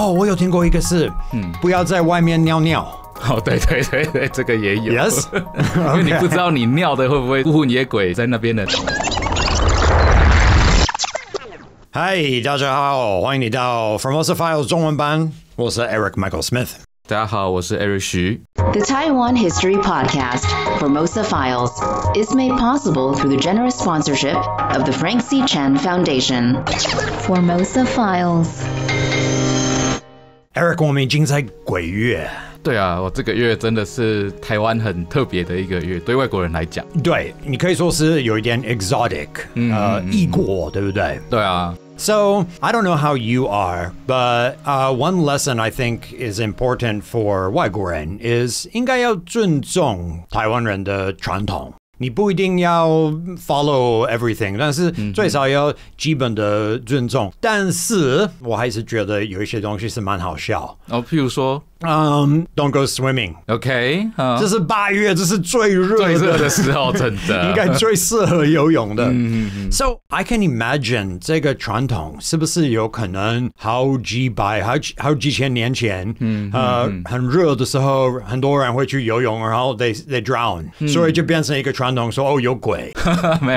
哦，我有听过一个是，嗯，不要在外面尿尿。哦，对对对对，这个也有。Yes，因为你不知道你尿的会不会孤魂野鬼在那边的。嗨，大家好，欢迎你到 Formosa Files 中文班，我是 Eric Michael Smith。大家好，我是 Eric Xu。The Taiwan History Podcast Formosa Files is made possible through the generous sponsorship of the Frank C. c h e n Foundation. Formosa Files. Eric，我们已经在鬼月。对啊，我这个月真的是台湾很特别的一个月，对外国人来讲，对你可以说是有一点 exotic，呃，异国，对不对？对啊。So, I don't know how you are, but uh, one lesson I think is important for 外国人 is 应该要尊重台湾人的传统。你不一定要 follow everything，但是最少要基本的尊重。但是我还是觉得有一些东西是蛮好笑。哦，譬如说。Um, do not go swimming. swimming。OK，这是八月，这是最热最热的时候，真的应该最适合游泳的。So I can imagine 这个传统是不是有可能好几百、好几好几千年前，呃，很热的时候，很多人会去游泳，然后 they they drown，所以就变成一个传统，说哦有鬼，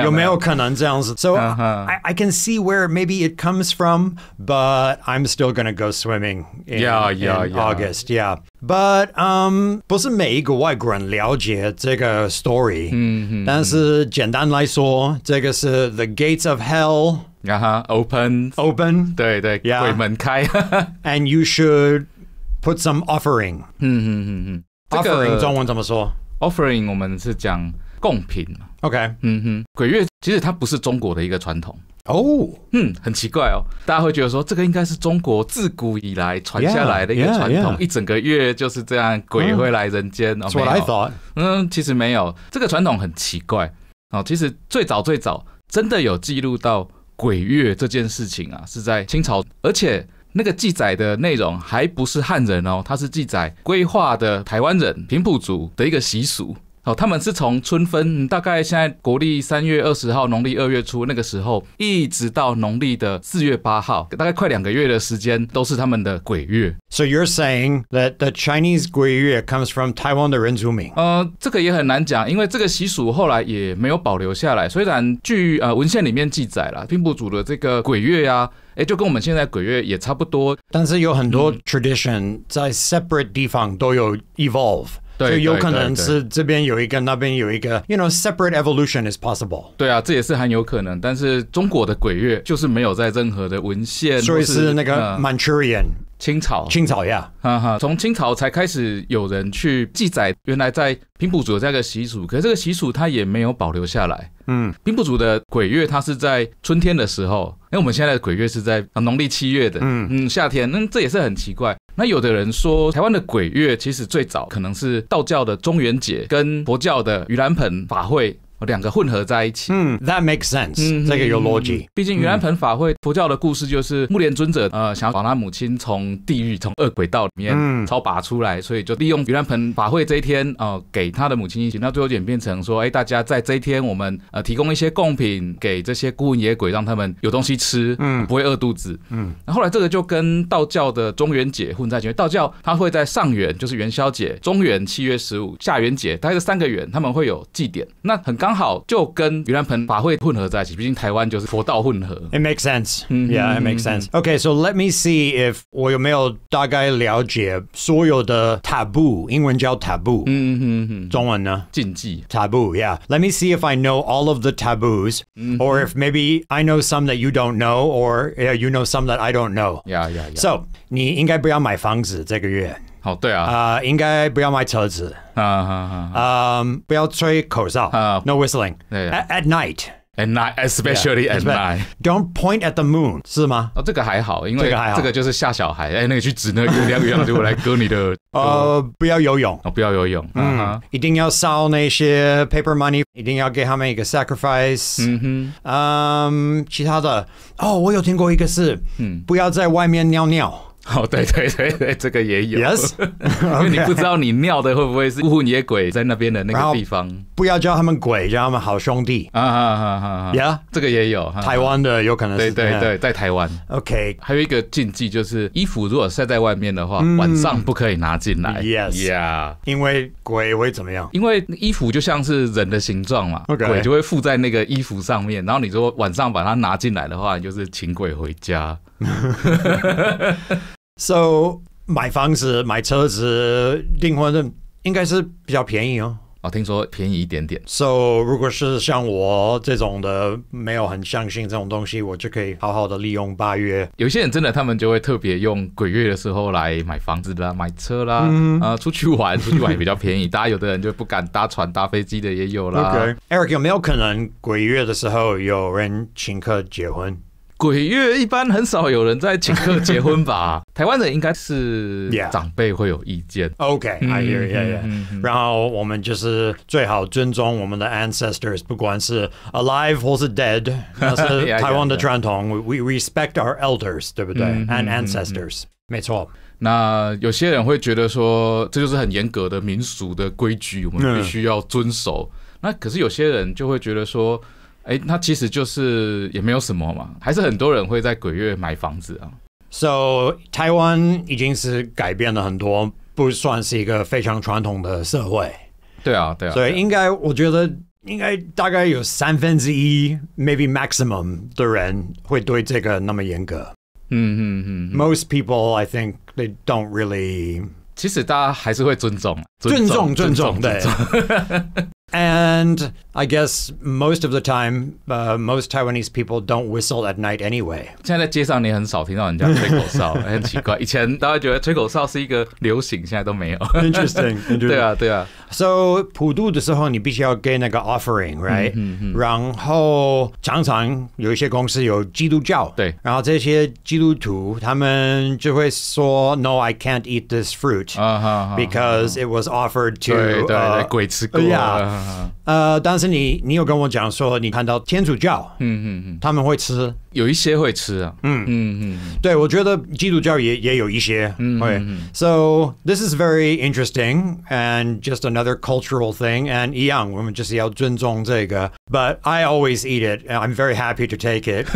有没有可能这样子？So I I can see where maybe it comes from, but I'm still gonna go swimming in August yeah. But um, um，不是每一个外国人了解这个 story，嗯，但是简单来说，这个是 The Gates of hell 啊哈 uh uh-huh, yeah, open，对对，yeah. And you should put some offering。嗯嗯嗯嗯，offering 中文怎么说？offering 我们是讲贡品嘛。OK，嗯哼，鬼月其实它不是中国的一个传统。哦，嗯，很奇怪哦，大家会觉得说这个应该是中国自古以来传下来的一个传统，一整个月就是这样鬼会来人间。What I thought，嗯，其实没有这个传统很奇怪哦。其实最早最早真的有记录到鬼月这件事情啊，是在清朝，而且那个记载的内容还不是汉人哦，它是记载规划的台湾人平埔族的一个习俗。哦，他们是从春分，大概现在国历三月二十号，农历二月初那个时候，一直到农历的四月八号，大概快两个月的时间，都是他们的鬼月。So you're saying that the Chinese 鬼月 comes from Taiwan 的人族名？呃，这个也很难讲，因为这个习俗后来也没有保留下来。虽然据呃文献里面记载了，并不足的这个鬼月呀，哎，就跟我们现在鬼月也差不多。但是有很多 tradition 在 separate 地方都有 evolve。就有可能是这边有一个，那边有一个，You know, separate evolution is possible。对啊，这也是很有可能。但是中国的鬼月就是没有在任何的文献，所以是那个 m a n c h u r ian，清朝，清朝呀，哈哈，从清朝才开始有人去记载，原来在平埔族这个习俗，可是这个习俗它也没有保留下来。嗯，平埔族的鬼月它是在春天的时候，因为我们现在的鬼月是在农历七月的，嗯嗯，夏天，那这也是很奇怪。那有的人说，台湾的鬼月其实最早可能是道教的中元节，跟佛教的盂兰盆法会。两个混合在一起，嗯，That makes sense，这个有逻辑。毕竟盂兰盆法会，佛教的故事就是木莲尊者呃，想要把他母亲从地狱、从恶鬼道里面超拔出来，所以就利用盂兰盆法会这一天呃，给他的母亲一行。那最后演变成说，哎，大家在这一天，我们呃提供一些贡品给这些孤魂野鬼，让他们有东西吃，嗯，不会饿肚子，嗯。那后来这个就跟道教的中元节混在一起。道教它会在上元，就是元宵节；中元，七月十五；下元节，大概是三个元，他们会有祭典。那很。刚好就跟盂兰盆法会混合在一起，毕竟台湾就是佛道混合。It makes sense. Mm-hmm. Yeah, it makes sense. Okay, so let me see if 我有没有大概了解所有的 taboo，英文叫 taboo，嗯嗯嗯，中文呢？禁忌 taboo. Yeah. Let me see if I know all of the taboos, mm-hmm. or if maybe I know some that you don't know, or you know some that I don't know. Yeah, yeah, yeah. So 你应该不要买房子这个月。哦，对啊，呃，应该不要卖车子，啊啊啊，嗯，不要吹口罩，啊，no whistling，对，at night，at night，especially at night，don't point at the moon，是吗？哦，这个还好，因为这个还好，这个就是吓小孩，哎，那个去指那个月亮月亮，结果来割你的 呃，不要游泳，不要游泳，嗯一定要烧那些 paper money，一定要给他们一个 sacrifice，嗯哼，嗯，其他的，哦，我有听过一个是，嗯，不要在外面尿尿。哦，对对对对，这个也有。Yes，因为你不知道你尿的会不会是孤魂野鬼在那边的那个地方。不要叫他们鬼，叫他们好兄弟。啊啊啊啊！Yeah，这个也有，台湾的有可能。对对对，在台湾。OK，还有一个禁忌就是衣服如果晒在外面的话，晚上不可以拿进来。Yes，Yeah，因为鬼会怎么样？因为衣服就像是人的形状嘛，鬼就会附在那个衣服上面。然后你说晚上把它拿进来的话，就是请鬼回家。s o 买房子、买车子、订婚证应该是比较便宜哦。啊，听说便宜一点点。So，如果是像我这种的，没有很相信这种东西，我就可以好好的利用八月。有些人真的，他们就会特别用鬼月的时候来买房子啦、买车啦，啊，出去玩，出去玩也比较便宜。大家有的人就不敢搭船、搭飞机的也有啦。OK，Eric 有没有可能鬼月的时候有人请客结婚？鬼月一般很少有人在请客结婚吧？台湾人应该是长辈会有意见。OK，I hear，yeah yeah。然后我们就是最好尊重我们的 ancestors，不管是 alive 或是 dead，那是 台湾的传统。We respect our elders，对不对？And ancestors，没错。那有些人会觉得说，这就是很严格的民俗的规矩，我们必须要遵守。那可是有些人就会觉得说。哎，那其实就是也没有什么嘛，还是很多人会在鬼月买房子啊。So，台湾已经是改变了很多，不算是一个非常传统的社会。对啊，对啊。所以应该，我觉得应该大概有三分之一，maybe maximum 的人会对这个那么严格。嗯嗯嗯。Most people, I think, they don't really. 其实大家还是会尊重，尊重，尊重，对。And I guess most of the time, uh, most Taiwanese people don't whistle at night anyway. Interesting. 现在在街上你很少听到人家吹口哨，很奇怪。以前大家觉得吹口哨是一个流行，现在都没有。Interesting，对啊，对啊。So 普渡的时候，你必须要给那个 "No, I can't eat this fruit、啊、because、啊、it was offered to 对对对、uh, 鬼吃过，呃、yeah, 啊，但是。你你有跟我讲说，你看到天主教，嗯嗯嗯，他们会吃。有一些会吃啊，嗯嗯嗯，对我觉得基督教也也有一些，嗯、会。So this is very interesting and just another cultural thing. And young, we just eat but I always eat it. And I'm very happy to take it.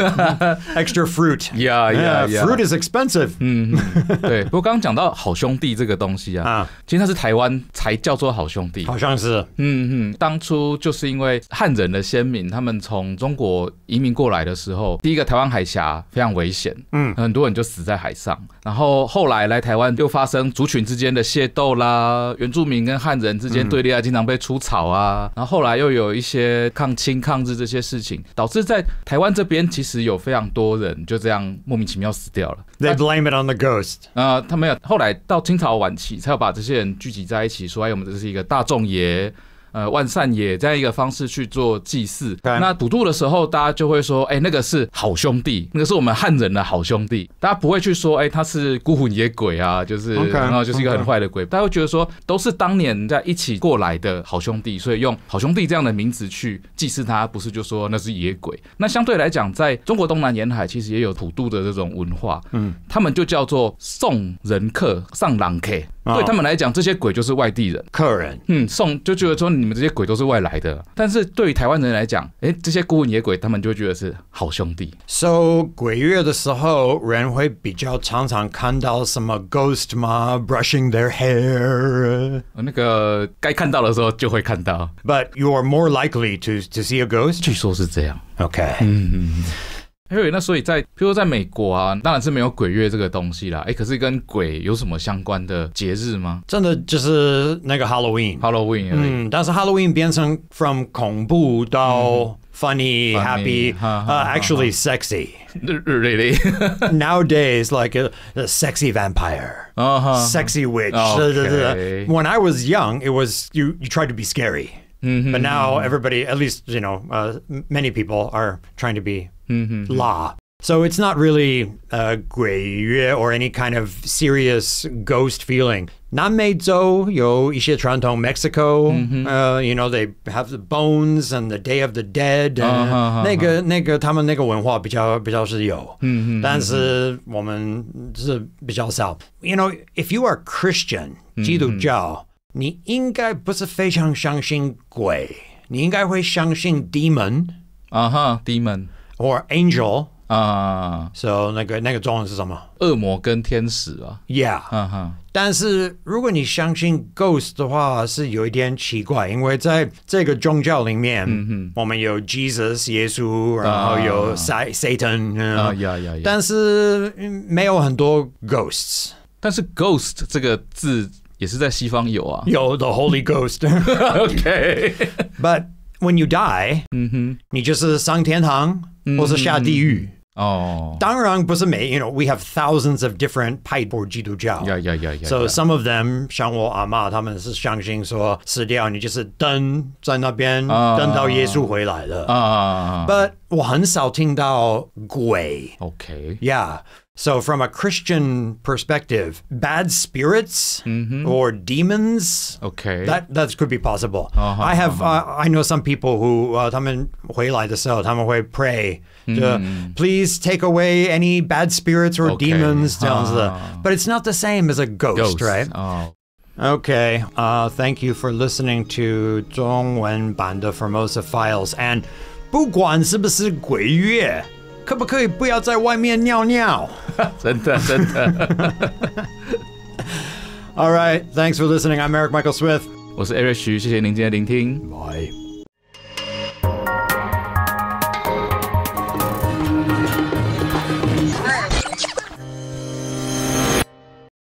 Extra fruit. Yeah, yeah, fruit is expensive. 嗯，对。不过刚刚讲到好兄弟这个东西啊，其实它是台湾才叫做好兄弟。好像是。嗯嗯，当初就是因为汉人的先民他们从中国移民过来的时候，第一个。台湾海峡非常危险，嗯，很多人就死在海上。然后后来来台湾又发生族群之间的械斗啦，原住民跟汉人之间对立啊，经常被出草啊。然后后来又有一些抗清、抗日这些事情，导致在台湾这边其实有非常多人就这样莫名其妙死掉了。They blame it on the ghost 啊，他没有。后来到清朝晚期才要把这些人聚集在一起，说哎，我们这是一个大众爷。呃，万善爷这样一个方式去做祭祀。那普渡的时候，大家就会说：“哎，那个是好兄弟，那个是我们汉人的好兄弟。”大家不会去说：“哎，他是孤魂野鬼啊，就是然后就是一个很坏的鬼。”大家会觉得说，都是当年在一起过来的好兄弟，所以用“好兄弟”这样的名字去祭祀他，不是就说那是野鬼？那相对来讲，在中国东南沿海，其实也有普渡的这种文化。嗯，他们就叫做送人客上狼客。对他们来讲，这些鬼就是外地人、客人。嗯，送就觉得说你。们这些鬼都是外来的。但是对于台湾人来讲，哎，这些孤魂野鬼，他们就觉得是好兄弟。So 鬼月的时候，人会比较常常看到什么 ghost 吗？Brushing their hair，那个该看到的时候就会看到。But you are more likely to to see a ghost。据说是这样。OK。嗯嗯。嘿，那所以在，譬如说在美国啊，当然是没有鬼月这个东西啦。哎，可是跟鬼有什么相关的节日吗？真的就是那个 Halloween，Halloween，Halloween 嗯，但是 Halloween 变成 from 恐怖到、嗯。funny, funny, happy, actually sexy. Really? Nowadays, like a, a sexy vampire, uh-huh. sexy witch. Okay. When I was young, it was you, you tried to be scary. Mm-hmm. But now mm-hmm. everybody, at least, you know, uh, many people are trying to be mm-hmm. la. So it's not really uh, or any kind of serious ghost feeling. Nameizo, yo, Ishii Tranton, Mexico. Mm-hmm. Uh, you know, they have the bones and the Day of the Dead. You know, if you are huh, mm-hmm. demon. Uh-huh, 或 angel 啊，所以那个那个中文是什么？恶魔跟天使啊。Yeah，但是如果你相信 ghost 的话，是有一点奇怪，因为在这个宗教里面，我们有 Jesus 耶稣，然后有 Satan 啊，但是没有很多 ghosts。但是 ghost 这个字也是在西方有啊，有 The Holy Ghost。o k b u t when you die，嗯哼，你就是上天堂。或是下地狱。哦，当然不是每，you know we have thousands of different 派别基督教。Yeah, yeah, yeah, yeah. So some of them 像我阿妈，他们是相信说死掉你就是等在那边等到耶稣回来了。啊，But Yeah. So, from a Christian perspective, bad spirits mm-hmm. or demons, okay, that that could be possible. Uh-huh, I have uh-huh. uh, I know some people who uh, 他们回来的时候，他们会 pray mm mm-hmm. please take away any bad spirits or okay. demons huh But it's not the same as a ghost, ghost. right? Oh. Okay, uh, thank you for listening to Banda Formosa Files. And 不管是不是鬼月，可不可以不要在外面尿尿？All right. Thanks for listening. I'm Eric Michael Smith. 我是 Eric 徐，谢谢您今天聆听。Bye.